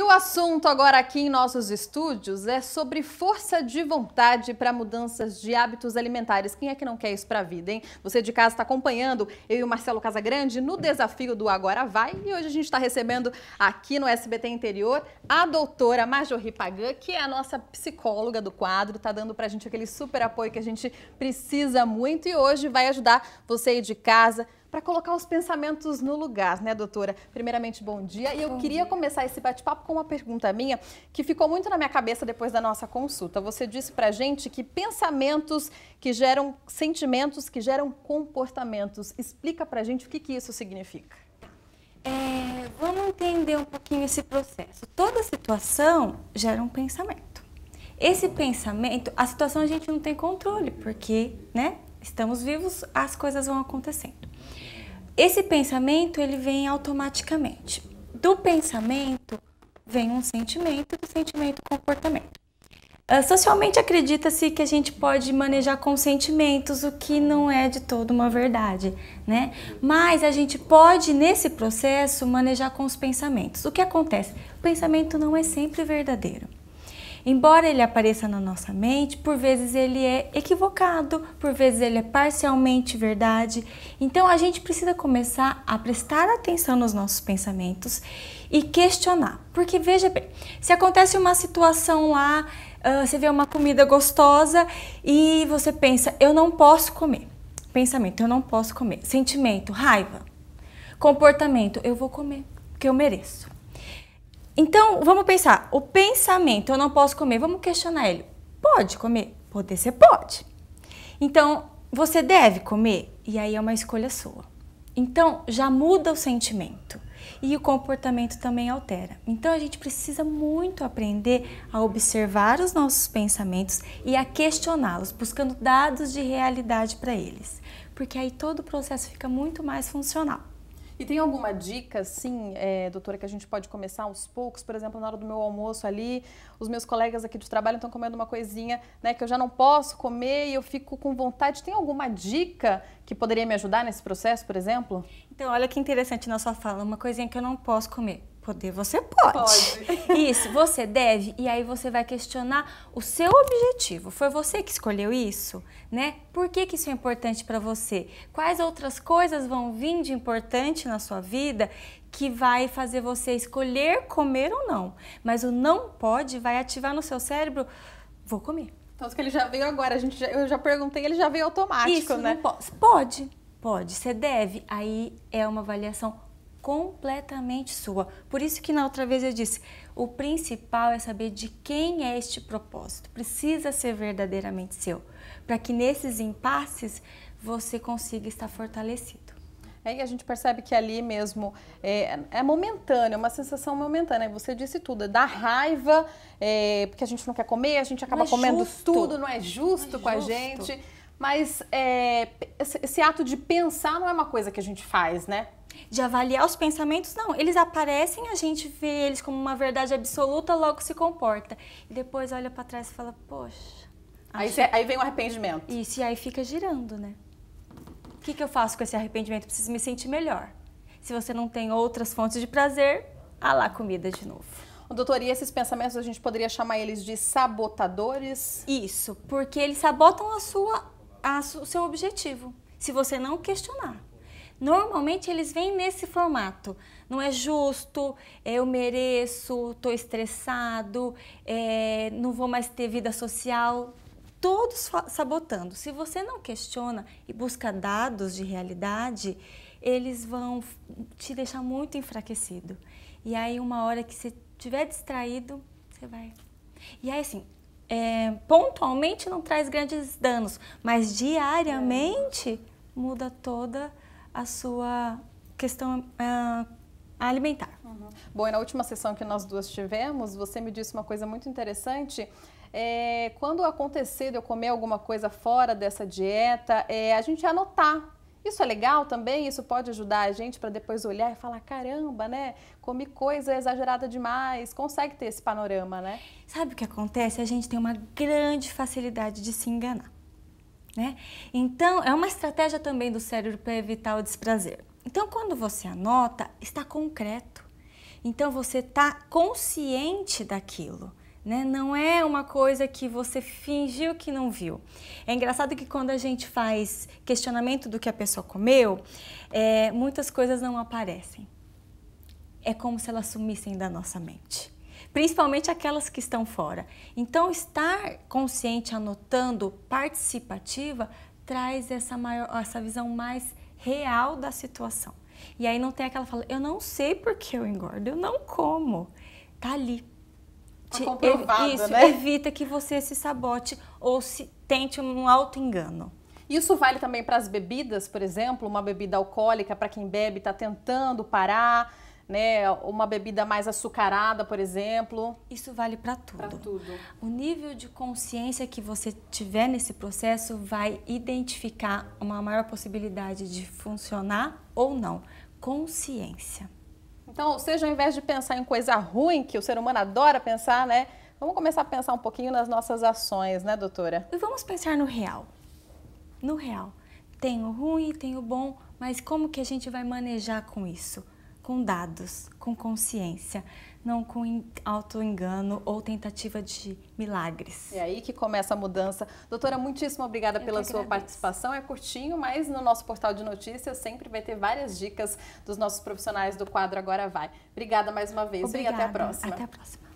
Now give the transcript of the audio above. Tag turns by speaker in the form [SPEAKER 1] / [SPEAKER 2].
[SPEAKER 1] E o assunto agora aqui em nossos estúdios é sobre força de vontade para mudanças de hábitos alimentares. Quem é que não quer isso para a vida, hein? Você de casa está acompanhando eu e o Marcelo Casagrande no desafio do Agora Vai. E hoje a gente está recebendo aqui no SBT Interior a doutora Marjorie Pagan, que é a nossa psicóloga do quadro, está dando para a gente aquele super apoio que a gente precisa muito e hoje vai ajudar você aí de casa para colocar os pensamentos no lugar, né, doutora? Primeiramente, bom dia. E eu bom queria dia. começar esse bate-papo com uma pergunta minha que ficou muito na minha cabeça depois da nossa consulta. Você disse para gente que pensamentos que geram sentimentos, que geram comportamentos. Explica para gente o que, que isso significa. É, vamos entender um pouquinho esse processo.
[SPEAKER 2] Toda situação gera um pensamento. Esse pensamento, a situação a gente não tem controle, porque, né, estamos vivos, as coisas vão acontecendo. Esse pensamento ele vem automaticamente. Do pensamento vem um sentimento, do sentimento comportamento. Uh, socialmente acredita-se que a gente pode manejar com sentimentos, o que não é de todo uma verdade, né? Mas a gente pode, nesse processo, manejar com os pensamentos. O que acontece? O pensamento não é sempre verdadeiro. Embora ele apareça na nossa mente, por vezes ele é equivocado, por vezes ele é parcialmente verdade. Então a gente precisa começar a prestar atenção nos nossos pensamentos e questionar. Porque veja bem, se acontece uma situação lá, ah, você vê uma comida gostosa e você pensa, eu não posso comer. Pensamento, eu não posso comer. Sentimento, raiva. Comportamento, eu vou comer, porque eu mereço. Então, vamos pensar, o pensamento, eu não posso comer, vamos questionar ele. Pode comer? Poder você pode. Então, você deve comer? E aí é uma escolha sua. Então, já muda o sentimento e o comportamento também altera. Então, a gente precisa muito aprender a observar os nossos pensamentos e a questioná-los, buscando dados de realidade para eles, porque aí todo o processo fica muito mais
[SPEAKER 1] funcional. E tem alguma dica, sim, é, doutora, que a gente pode começar aos poucos? Por exemplo, na hora do meu almoço ali, os meus colegas aqui do trabalho estão comendo uma coisinha né, que eu já não posso comer e eu fico com vontade. Tem alguma dica que poderia me ajudar nesse processo, por exemplo? Então, olha que interessante na sua fala, uma coisinha que eu não posso comer. Poder você pode. pode.
[SPEAKER 2] Isso, você deve, e aí você vai questionar o seu objetivo. Foi você que escolheu isso, né? Por que, que isso é importante para você? Quais outras coisas vão vir de importante na sua vida que vai fazer você escolher comer ou não? Mas o não pode vai ativar no seu cérebro: vou comer. Tanto que ele já veio agora, a gente já, eu já perguntei, ele já veio automático, isso, né? pode, pode, você deve. Aí é uma avaliação completamente sua. Por isso que na outra vez eu disse, o principal é saber de quem é este propósito. Precisa ser verdadeiramente
[SPEAKER 1] seu, para que nesses impasses você consiga estar fortalecido. É, e a gente percebe que ali mesmo é, é momentâneo, é uma sensação momentânea. Você disse tudo, é da raiva, é, porque a gente não quer comer, a gente acaba é comendo justo. tudo, não é, é justo não com justo. a gente. Mas é, esse, esse ato de pensar não é uma coisa que a gente faz, né? de avaliar os pensamentos, não. Eles aparecem, a gente vê eles como uma verdade
[SPEAKER 2] absoluta, logo se comporta. E depois olha para trás e fala, poxa. Aí, cê, aí vem o arrependimento. Isso, e aí fica girando, né? O que, que eu faço com esse arrependimento? Preciso me
[SPEAKER 1] sentir melhor. Se você não tem outras fontes de prazer, a lá comida de novo. Doutor, e esses pensamentos a gente poderia chamar eles de sabotadores? Isso, porque eles sabotam a sua, a, o seu objetivo, se você não questionar.
[SPEAKER 2] Normalmente eles vêm nesse formato. Não é justo, é, eu mereço, estou estressado, é, não vou mais ter vida social. Todos sabotando. Se você não questiona e busca dados de realidade, eles vão te deixar muito enfraquecido. E aí, uma hora que você estiver distraído, você vai. E aí, assim, é, pontualmente não traz grandes danos, mas diariamente muda toda a
[SPEAKER 1] sua questão uh, alimentar. Uhum. Bom, e na última sessão que nós duas tivemos, você me disse uma coisa muito interessante. É, quando acontecer de eu comer alguma coisa fora dessa dieta, é, a gente anotar isso é legal também? Isso pode ajudar a gente para depois olhar e falar: caramba, né? Comi coisa exagerada demais. Consegue ter esse panorama, né?
[SPEAKER 2] Sabe o que acontece? A gente tem uma grande facilidade de se enganar. Né? Então, é uma estratégia também do cérebro para evitar o desprazer. Então, quando você anota, está concreto. Então, você está consciente daquilo. Né? Não é uma coisa que você fingiu que não viu. É engraçado que quando a gente faz questionamento do que a pessoa comeu, é, muitas coisas não aparecem. É como se elas sumissem da nossa mente principalmente aquelas que estão fora. Então, estar consciente, anotando, participativa, traz essa, maior, essa visão mais real da situação. E aí não tem aquela fala, eu não sei porque eu engordo, eu não como. Tá ali. Tá Te, tá ev isso, né?
[SPEAKER 1] evita que você se sabote ou se tente um auto-engano. Isso vale também para as bebidas, por exemplo, uma bebida alcoólica para quem bebe está tentando parar né, uma bebida mais açucarada, por exemplo. Isso vale para tudo. Para tudo. O nível de consciência que você tiver
[SPEAKER 2] nesse processo vai identificar uma maior possibilidade de funcionar
[SPEAKER 1] ou não. Consciência. Então, seja, ao invés de pensar em coisa ruim, que o ser humano adora pensar, né? Vamos começar a pensar um pouquinho nas nossas ações, né, doutora? E vamos pensar no real. No real. Tem o ruim, tem o bom, mas como que a
[SPEAKER 2] gente vai manejar com isso? com dados, com consciência, não com
[SPEAKER 1] auto-engano ou
[SPEAKER 2] tentativa de milagres.
[SPEAKER 1] É aí que começa a mudança. Doutora, muitíssimo obrigada Eu pela sua participação. É curtinho, mas no nosso portal de notícias sempre vai ter várias dicas dos nossos profissionais do quadro Agora Vai. Obrigada mais uma vez obrigada. e até a próxima. Até a próxima.